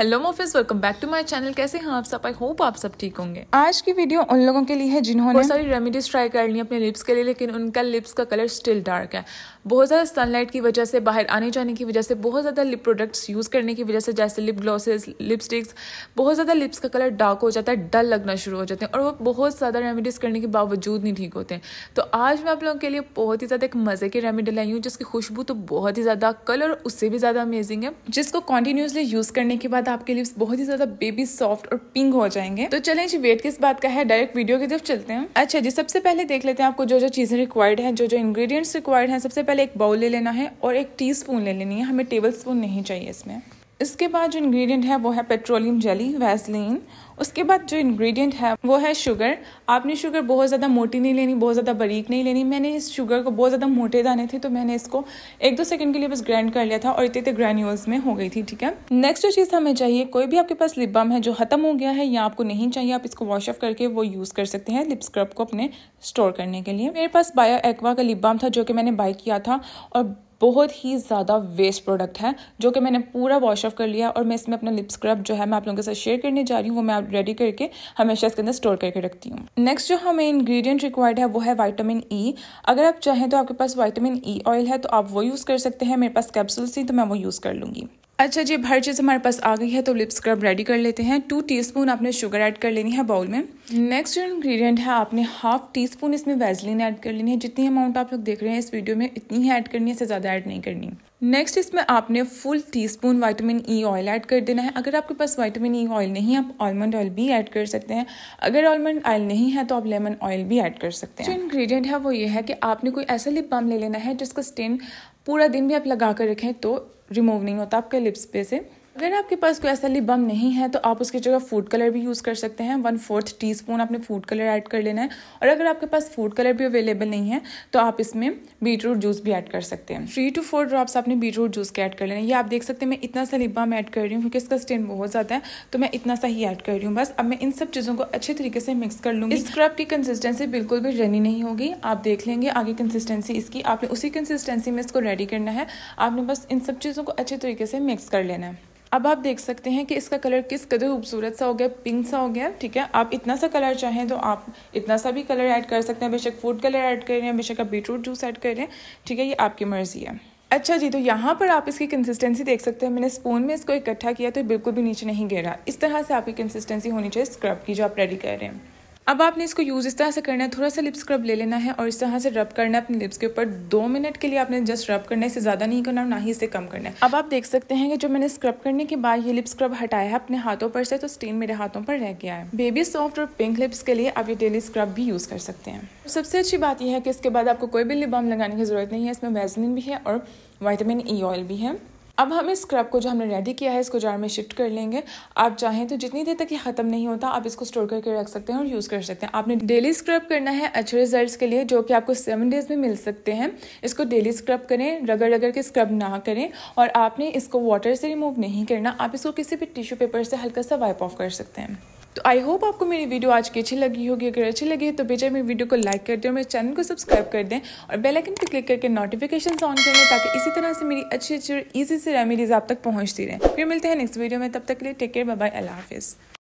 Hello मोफिस welcome back to my channel कैसे हैं आप सब आई होप आप सब ठीक होंगे आज की वीडियो उन लोगों के लिए है जिन्होंने बहुत सारी रेमेडीज ट्राई कर ली अपने लिप्स के लिए लेकिन उनका लिप्स का कलर स्टिल डार्क है बहुत ज़्यादा सनलाइट की वजह से बाहर आने जाने की वजह से बहुत ज़्यादा लिप प्रोडक्ट्स यूज़ करने की वजह से जैसे लिप ग्लॉसेस लिपस्टिक्स बहुत ज़्यादा लिप्स का कलर डार्क हो जाता है डल लगना शुरू हो जाते हैं और वो बहुत ज़्यादा रेमेडीज़ करने के बावजूद नहीं ठीक होते तो आज मैं आप लोगों के लिए बहुत ही ज़्यादा एक मज़े की रेमेडी लाई हूँ जिसकी खुशबू तो बहुत ही ज़्यादा कलर उससे भी ज़्यादा अमेजिंग है जिसको कॉन्टिन्यूसली यूज़ करने के बाद आपके लिप्स बहुत ही ज्यादा बेबी सॉफ्ट और पिंक हो जाएंगे तो चले जी वेट किस बात का है डायरेक्ट वीडियो की तरफ चलते हैं अच्छा जी सबसे पहले देख लेते हैं आपको जो जो चीजें रिक्वायर्ड है जो जो इंग्रीडियंट्स रिक्वायर्ड है सबसे पहले एक बाउल ले लेना है और एक टी स्पून ले लेनी है हमें टेबल स्पून नहीं चाहिए इसमें इसके बाद जो इंग्रेडिएंट है वो है पेट्रोलियम जेली वैसलिन उसके बाद जो इंग्रेडिएंट है वो है शुगर आपने शुगर बहुत ज़्यादा मोटी नहीं लेनी बहुत ज़्यादा बारीक नहीं लेनी मैंने इस शुगर को बहुत ज़्यादा मोटे दाने थे तो मैंने इसको एक दो सेकंड के लिए बस ग्राइंड कर लिया था और इतने इतने ग्रैन्यूल्स में हो गई थी ठीक है नेक्स्ट जो चीज़ हमें चाहिए कोई भी आपके पास लिप बम है जो खत्म हो गया है या आपको नहीं चाहिए आप इसको वॉश ऑफ करके वो यूज़ कर सकते हैं लिप स्क्रब को अपने स्टोर करने के लिए मेरे पास बायो एक्वा का लिप बाम था जो कि मैंने बाय किया था और बहुत ही ज़्यादा वेस्ट प्रोडक्ट है जो कि मैंने पूरा वॉश ऑफ कर लिया और मैं इसमें अपना लिप स्क्रब जो है मैं आप लोगों के साथ शेयर करने जा रही हूँ वो मैं रेडी करके हमेशा इसके अंदर स्टोर करके रखती हूँ नेक्स्ट जो हमें इंग्रेडिएंट रिक्वायर्ड है वो है वाइटामिन ई e. अगर आप चाहें तो आपके पास वाइटामिन ई e ऑयल है तो आप वो यूज़ कर सकते हैं मेरे पास कैप्सूल्स थी तो मैं वो यूज़ कर लूँगी अच्छा जी हर चीज़ हमारे पास आ गई है तो लिप स्क्रब रेडी कर लेते हैं टू टीस्पून आपने शुगर ऐड कर लेनी है बाउल में नेक्स्ट जो इंग्रेडिएंट है आपने हाफ टी स्पून इसमें वैजलिन ऐड कर लेनी है जितनी अमाउंट आप लोग देख रहे हैं इस वीडियो में इतनी ही ऐड करनी है इससे ज़्यादा ऐड नहीं करनी नेक्स्ट इसमें आपने full teaspoon vitamin E oil add कर देना है अगर आपके पास वाइटामिन ई ऑयल नहीं है आप आलमंड ऑयल भी ऐड कर सकते हैं अगर आलमंड ऑयल नहीं है तो आप लेमन ऑयल भी ऐड कर सकते हैं जो इंग्रेडिएंट है वो ये है कि आपने कोई ऐसा लिप बाम ले लेना है जिसका स्टेन पूरा दिन भी आप लगा कर रखें तो रिमूव नहीं होता आपके लिप्स पे से अगर आपके पास कोई ऐसा लिप बम नहीं है तो आप उसकी जगह फूड कलर भी यूज़ कर सकते हैं वन फोर्थ टी स्पून आपने फूड कलर ऐड कर लेना है और अगर आपके पास फूड कलर भी अवेलेबल नहीं है तो आप इसमें बीट रूट जूस भी ऐड कर सकते हैं थ्री टू फोर ड्रॉप्स आपने बीट रूट जूस के ऐड कर लेना है ये आप देख सकते हैं मैं इतना सा लिप बम ऐड कर रही हूँ क्योंकि इसका स्टेन बहुत ज़्यादा है तो मैं इतना सा ही ऐड कर रही हूँ बस अब मैं इन सब चीज़ों को अच्छे तरीके से मिक्स कर लूँगी स्क्रब की कंसिस्टेंसी बिल्कुल भी रनी नहीं होगी आप देख लेंगे आगे कंसिस्टेंसी इसकी आपने उसी कंसिस्टेंसी में इसको रेडी करना है आपने बस इन सब चीज़ों को अच्छे तरीके से मिक्स कर लेना है अब आप देख सकते हैं कि इसका कलर किस कदर खूबसूरत सा हो गया पिंक सा हो गया ठीक है आप इतना सा कलर चाहें तो आप इतना सा भी कलर ऐड कर सकते हैं बेशक फूड कलर ऐड कर रहे हैं बेशक आप बीटरूट जूस ऐड कर रहे हैं ठीक है ये आपकी मर्ज़ी है अच्छा जी तो यहाँ पर आप इसकी कंसिस्टेंसी देख सकते हैं मैंने स्पून में इसको इकट्ठा किया तो बिल्कुल भी नीचे नहीं गिरा इस तरह से आपकी कंसिस्टेंसी होनी चाहिए स्क्रब की जो आप रेडी कर रहे हैं अब आपने इसको यूज़ इस तरह से करना है थोड़ा सा लिप स्क्रब ले लेना है और इस तरह से रब करना है अपने लिप्स के ऊपर दो मिनट के लिए आपने जस्ट रब करना है इसे ज़्यादा नहीं करना और ना ही इसे कम करना है अब आप देख सकते हैं कि जो मैंने स्क्रब करने के बाद ये लिप स्क्रब हटाया है अपने हाथों पर से तो स्टेन मेरे हाथों पर रह गया है बेबी सॉफ्ट और पिंक लिप्स के लिए आप ये डेली स्क्रब भी यूज़ कर सकते हैं सबसे अच्छी बात यह है कि इसके बाद आपको कोई भी लिप बाम लगाने की ज़रूरत नहीं है इसमें वैजलिन भी है और वाइटामिन ई ऑयल भी है अब हम इस स्क्रब को जो हमने रेडी किया है इसको जार में शिफ्ट कर लेंगे आप चाहें तो जितनी देर तक ये ख़त्म नहीं होता आप इसको स्टोर करके रख सकते हैं और यूज़ कर सकते हैं आपने डेली स्क्रब करना है अच्छे रिजल्ट्स के लिए जो कि आपको सेवन डेज़ में मिल सकते हैं इसको डेली स्क्रब करें रगड़ रगड़ के स्क्रब ना करें और आपने इसको वाटर से रिमूव नहीं करना आप इसको किसी भी टिश्यू पेपर से हल्का सा वाइप ऑफ कर सकते हैं तो आई होप आपको मेरी वीडियो आज की अच्छी लगी होगी अगर अच्छी लगी है तो बेचा मेरी वीडियो को लाइक कर दें मेरे चैनल को सब्सक्राइब कर दें और बेल आइकन पर क्लिक करके नोटिफिकेशन ऑन कर लें ताकि इसी तरह से मेरी अच्छी अच्छी और ईजी से रेमेडीज़ आप तक पहुँचती रहें फिर मिलते हैं नेक्स्ट वीडियो में तब तक के लिए टेक केयर बाय अल्लाह हाफिज़